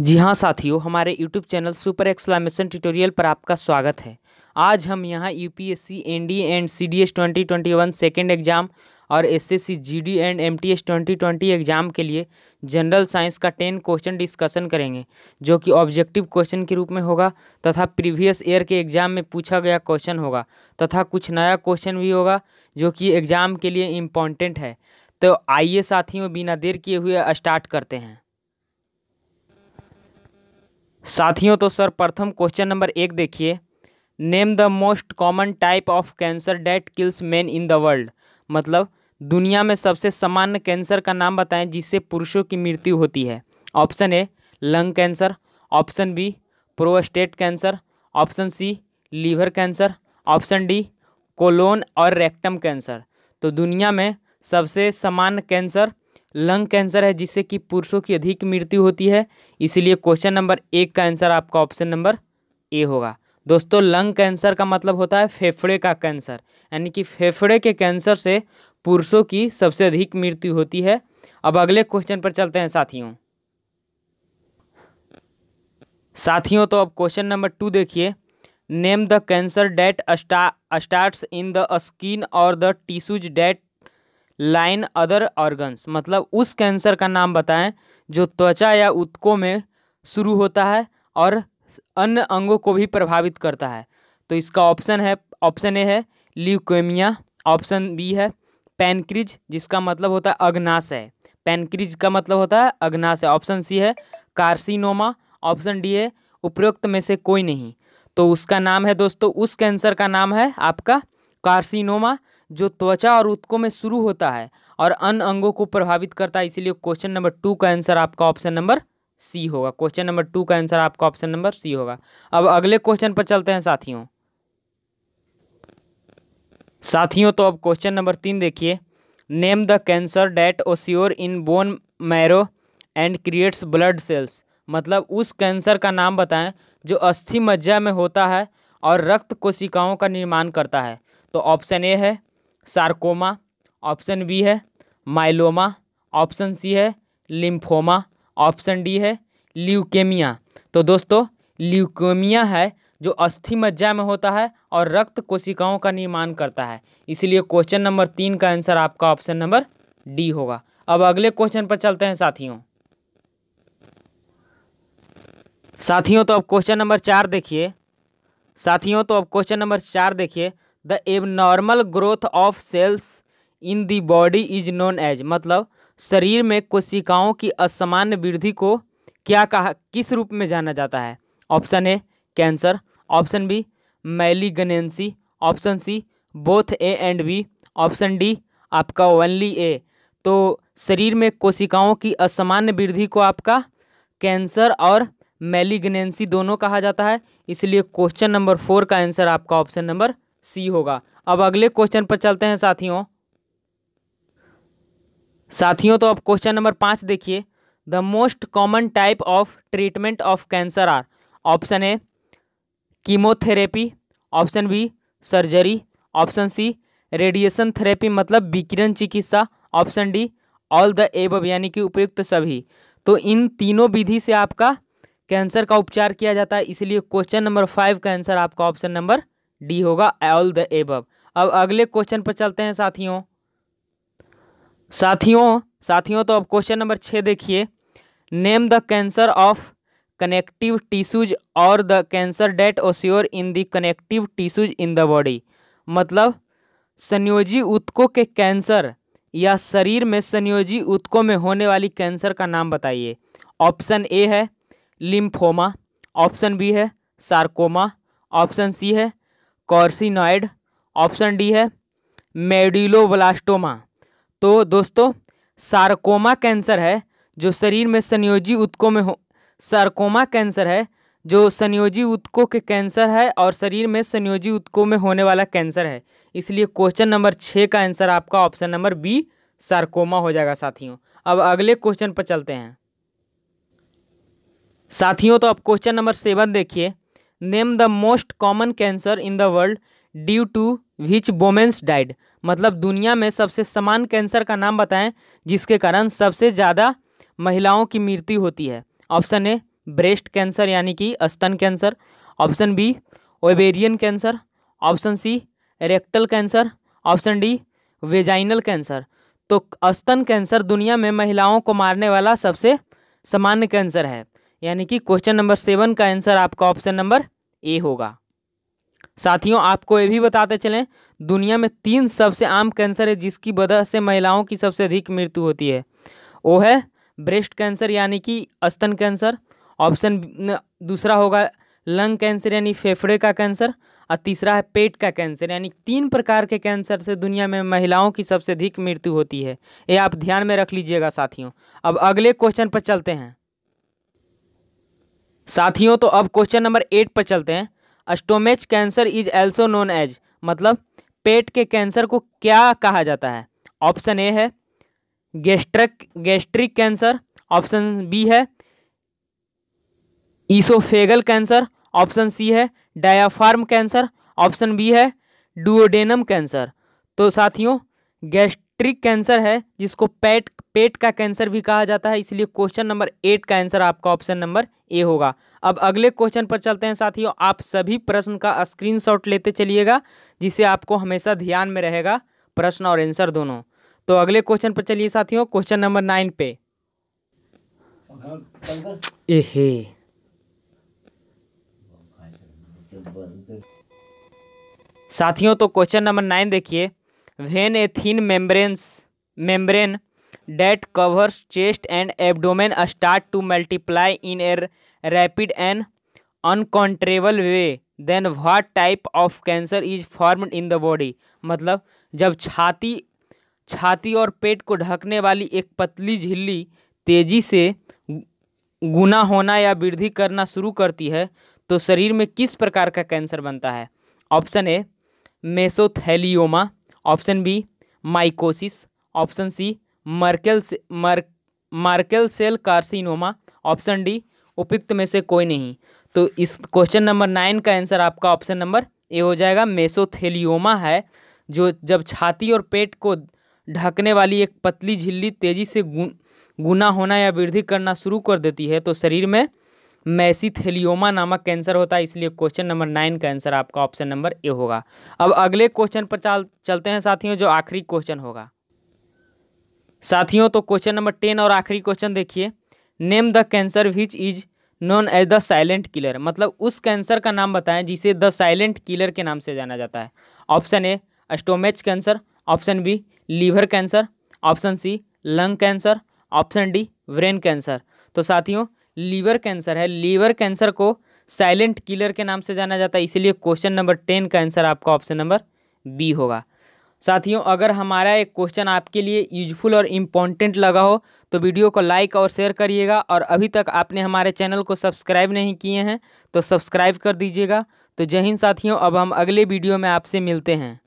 जी हाँ साथियों हमारे YouTube channel super exclamation tutorial पर आपका स्वागत है आज हम यहाँ U P S C N D and C D S twenty twenty one second exam और S S C G D and M T S twenty twenty exam के लिए जनरल साइंस का टेन क्वेश्चन डिस्कशन करेंगे जो कि objective question के रूप में होगा तथा प्रीवियस ईयर के एग्ज़ाम में पूछा गया क्वेश्चन होगा तथा कुछ नया क्वेश्चन भी होगा जो कि एग्ज़ाम के लिए इम्पॉर्टेंट है तो आइए साथियों बिना देर किए हुए स्टार्ट करते हैं साथियों तो सर प्रथम क्वेश्चन नंबर एक देखिए name the most common type of cancer that kills man in the world मतलब दुनिया में सबसे सामान्य कैंसर का नाम बताएं जिससे पुरुषों की मृत्यु होती है option A lung cancer option B prostate cancer option C liver cancer option D colon और रेक्टम कैंसर तो दुनिया में सबसे सामान्य कैंसर लंग कैंसर है जिससे कि पुरुषों की अधिक मृत्यु होती है इसलिए क्वेश्चन नंबर एक का आंसर आपका ऑप्शन नंबर ए होगा दोस्तों लंग कैंसर का मतलब होता है फेफड़े का कैंसर यानी कि फेफड़े के कैंसर से पुरुषों की सबसे अधिक मृत्यु होती है अब अगले क्वेश्चन पर चलते हैं साथियों साथियों तो अब क्वेश्चन नंबर टू देखिए name the cancer that start in the skin और the tissues that line other organs मतलब उस कैंसर का नाम बताएं जो त्वचा या उत्कों में शुरू होता है और अन्य अंगों को भी प्रभावित करता है तो इसका ऑप्शन है ऑप्शन ए है ल्यूकोमिया ऑप्शन बी है पैनक्रिज जिसका मतलब होता है अग्नाशय पैनक्रिज का मतलब होता है अग्नाशय ऑप्शन सी है कार्सिनोमा ऑप्शन डी है उपरोक्त में से कोई नहीं तो उसका नाम है दोस्तों उस कैंसर का नाम है आपका कार्सिनोमा जो त्वचा और उत्कों में शुरू होता है और अन्य अंगों को प्रभावित करता है इसीलिए क्वेश्चन नंबर टू का आंसर आपका ऑप्शन नंबर सी होगा क्वेश्चन नंबर टू का आंसर आपका ऑप्शन नंबर सी होगा अब अगले क्वेश्चन पर चलते हैं साथियों साथियों तो अब क्वेश्चन नंबर तीन देखिए name the cancer that occur in bone marrow and creates blood cells मतलब उस कैंसर का नाम बताएं जो अस्थि मज्जा में होता है और रक्त कोशिकाओं का निर्माण करता है तो ऑप्शन ए है सार्कोमा ऑप्शन बी है माइलोमा ऑप्शन सी है लिम्फोमा ऑप्शन डी है ल्यूकेमिया तो दोस्तों ल्यूकेमिया है जो अस्थि मज्जा में होता है और रक्त कोशिकाओं का निर्माण करता है इसलिए क्वेश्चन नंबर तीन का आंसर आपका ऑप्शन नंबर डी होगा अब अगले क्वेश्चन पर चलते हैं साथियों साथियों तो अब क्वेश्चन नंबर चार देखिए साथियों तो अब क्वेश्चन नंबर चार देखिए the abnormal growth of cells in the body is known as मतलब शरीर में कोशिकाओं की असामान्य वृद्धि को क्या कहा किस रूप में जाना जाता है option A cancer option B malignancy option C both A and B option D आपका ओनली ए तो शरीर में कोशिकाओं की असामान्य वृद्धि को आपका कैंसर और मैलीगनेंसी दोनों कहा जाता है इसलिए क्वेश्चन नंबर फोर का आंसर आपका ऑप्शन नंबर सी होगा अब अगले क्वेश्चन पर चलते हैं साथियों साथियों तो अब क्वेश्चन नंबर पाँच देखिए the most common type of treatment of cancer are option A chemotherapy option B surgery option C radiation therapy मतलब विकिरण चिकित्सा option D all the above यानी कि उपयुक्त सभी तो इन तीनों विधि से आपका कैंसर का उपचार किया जाता है इसलिए क्वेश्चन नंबर फाइव का आंसर आपका ऑप्शन नंबर डी होगा ऑल द एबव अब अगले क्वेश्चन पर चलते हैं साथियों साथियों साथियों तो अब क्वेश्चन नंबर छः देखिए name the cancer of connective tissues और the cancer that occur in the connective tissues in the body मतलब संयोजी उत्कों के कैंसर या शरीर में संयोजी उत्कों में होने वाली कैंसर का नाम बताइए ऑप्शन ए है लिम्फोमा ऑप्शन बी है सार्कोमा ऑप्शन सी है कॉर्सिनॉइड ऑप्शन डी है मेडिलोब्लास्टोमा तो दोस्तों सार्कोमा कैंसर है जो शरीर में संयोजी उत्कों में हो सार्कोमा कैंसर है जो संयोजी उत्कों के कैंसर है और शरीर में संयोजी उत्कों में होने वाला कैंसर है इसलिए क्वेश्चन नंबर छः का आंसर आपका ऑप्शन नंबर बी सार्कोमा हो जाएगा साथियों अब अगले क्वेश्चन पर चलते हैं साथियों तो अब क्वेश्चन नंबर सेवन देखिए name the most common cancer in the world due to which womens died मतलब दुनिया में सबसे समान कैंसर का नाम बताएं जिसके कारण सबसे ज़्यादा महिलाओं की मृत्यु होती है ऑप्शन ए ब्रेस्ट कैंसर यानी कि स्तन cancer option B ovarian cancer option C rectal cancer option D vaginal cancer तो स्तन कैंसर दुनिया में महिलाओं को मारने वाला सबसे सामान्य कैंसर है यानी कि क्वेश्चन नंबर सेवन का आंसर आपका ऑप्शन नंबर ए होगा साथियों आपको ये भी बताते चलें दुनिया में तीन सबसे आम कैंसर है जिसकी वजह से महिलाओं की सबसे अधिक मृत्यु होती है वो है ब्रेस्ट कैंसर यानी कि स्तन कैंसर ऑप्शन दूसरा होगा लंग कैंसर यानी फेफड़े का कैंसर और तीसरा है पेट का कैंसर यानी तीन प्रकार के कैंसर से दुनिया में महिलाओं की सबसे अधिक मृत्यु होती है ये आप ध्यान में रख लीजिएगा साथियों अब अगले क्वेश्चन पर चलते हैं साथियों तो अब क्वेश्चन नंबर एट पर चलते हैं stomach cancer is also known as मतलब पेट के कैंसर को क्या कहा जाता है ऑप्शन ए है gastric gastric cancer option B है ईसोफेगल कैंसर ऑप्शन सी है डायाफार्म कैंसर ऑप्शन बी है डुओडेनम कैंसर तो साथियों गेस्ट पेट्रिक कैंसर है जिसको पेट पेट का कैंसर भी कहा जाता है इसलिए क्वेश्चन नंबर एट का आंसर आपका ऑप्शन नंबर ए होगा अब अगले क्वेश्चन पर चलते हैं साथियों आप सभी प्रश्न का स्क्रीनशॉट लेते चलिएगा जिसे आपको हमेशा ध्यान में रहेगा प्रश्न और आंसर दोनों तो अगले क्वेश्चन पर चलिए साथियों क्वेश्चन नंबर नाइन पे एहे साथियों तो क्वेश्चन नंबर नाइन देखिए when a thin membranes membrane that covers chest and abdomen start to multiply in a rapid and uncontrollable way then what type of cancer is form in the body मतलब जब छाती छाती और पेट को ढकने वाली एक पतली झिल्ली तेजी से गुना होना या वृद्धि करना शुरू करती है तो शरीर में किस प्रकार का कैंसर बनता है option A mesothelioma option B mycosis option C Merkel से, मर Merkel cell carcinoma option D उपयुक्त में से कोई नहीं तो इस क्वेश्चन नंबर नाइन का आंसर आपका ऑप्शन नंबर ए हो जाएगा मेसोथेलियोमा है जो जब छाती और पेट को ढकने वाली एक पतली झिल्ली तेजी से गुना होना या वृद्धि करना शुरू कर देती है तो शरीर में मैसीथेलियोमा नामक कैंसर होता है इसलिए क्वेश्चन नंबर नाइन का आंसर आपका ऑप्शन नंबर ए होगा अब अगले क्वेश्चन पर चाल चलते हैं साथियों जो आखिरी क्वेश्चन होगा साथियों तो क्वेश्चन नंबर टेन और आखिरी क्वेश्चन देखिए name the cancer which is known as the silent killer मतलब उस कैंसर का नाम बताएं जिसे द साइलेंट किलर के नाम से जाना जाता है option A stomach cancer option B liver cancer option C lung cancer option D brain cancer तो साथियों लीवर कैंसर है लीवर कैंसर को साइलेंट किलर के नाम से जाना जाता है इसीलिए क्वेश्चन नंबर टेन का आंसर आपका ऑप्शन नंबर बी होगा साथियों अगर हमारा एक क्वेश्चन आपके लिए यूजफुल और इम्पोर्टेंट लगा हो तो वीडियो को लाइक और शेयर करिएगा और अभी तक आपने हमारे चैनल को सब्सक्राइब नहीं किए हैं तो सब्सक्राइब कर दीजिएगा तो जय हिंद साथियों अब हम अगले वीडियो में आपसे मिलते हैं